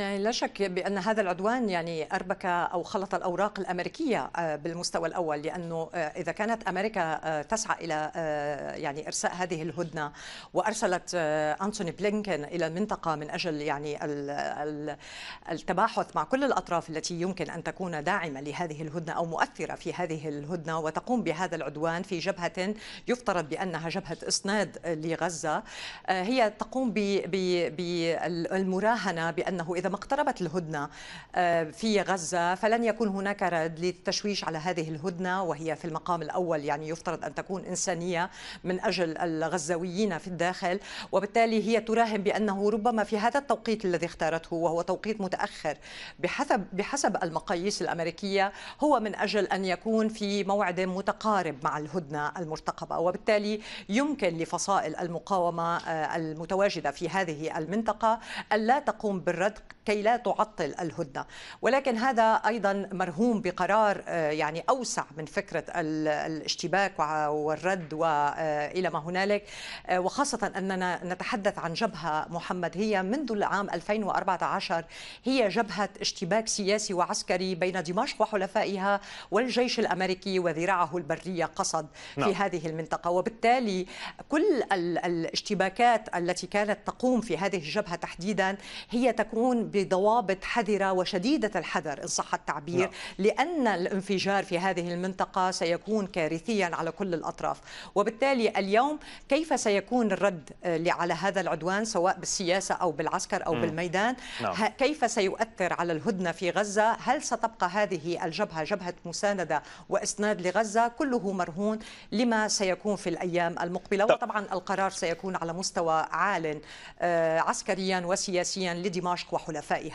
يعني لا شك بأن هذا العدوان يعني أربك أو خلط الأوراق الأمريكية آه، بالمستوى الأول لأنه آه، إذا كانت أمريكا آه، تسعى إلى يعني إرساء هذه الهدنة وأرسلت أنتوني بلينكن إلى المنطقة من أجل يعني التباحث مع كل الأطراف التي يمكن أن تكون داعمة لهذه الهدنة أو مؤثرة في هذه الهدنة وتقوم بهذا العدوان في جبهة يفترض بأنها جبهة إسناد لغزة هي تقوم بالمراهنة بأنه إذا إذا ما اقتربت الهدنة آه، في غزة فلن يكون هناك رد للتشويش على هذه الهدنة وهي في المقام الأول يعني يفترض أن تكون إنسانية من أجل الغزاويين في الداخل وبالتالي هي تراهن بأنه ربما في هذا التوقيت الذي اختارته وهو توقيت متأخر بحسب بحسب المقاييس الأمريكية هو من أجل أن يكون في موعد متقارب مع الهدنة المرتقبة وبالتالي يمكن لفصائل المقاومة آه، المتواجدة في هذه المنطقة ألا تقوم بالرد كي لا تعطل الهدنه ولكن هذا ايضا مرهوم بقرار آه، يعني اوسع من فكره الاشتباك والرد والى آه، ما هنالك آه، وخاصه اننا نتحدث عن جبهه محمد هي منذ العام 2014 هي جبهه اشتباك سياسي وعسكري بين دمشق وحلفائها والجيش الامريكي وذراعه البريه قصد في نعم. هذه المنطقه وبالتالي كل الاشتباكات التي كانت تقوم في هذه الجبهه تحديدا هي تكون بضوابط حذرة وشديدة الحذر إن صح التعبير نعم. لأن الانفجار في هذه المنطقة سيكون كارثيا على كل الأطراف وبالتالي اليوم كيف سيكون الرد آه، على هذا العدوان سواء بالسياسة أو بالعسكر أو م. بالميدان نعم. كيف سيؤثر على الهدنة في غزة هل ستبقى هذه الجبهة جبهة مساندة وإسناد لغزة كله مرهون لما سيكون في الأيام المقبلة وطبعا القرار سيكون على مستوى عال آه، عسكريا وسياسيا لدمشق وحلفائها whaiha.